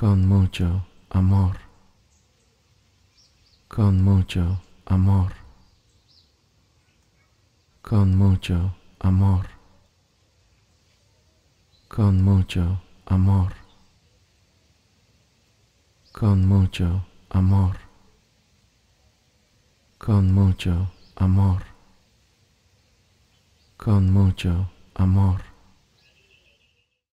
con mucho amor, con mucho amor, con mucho amor, con mucho amor, con mucho amor, con mucho amor, con mucho amor.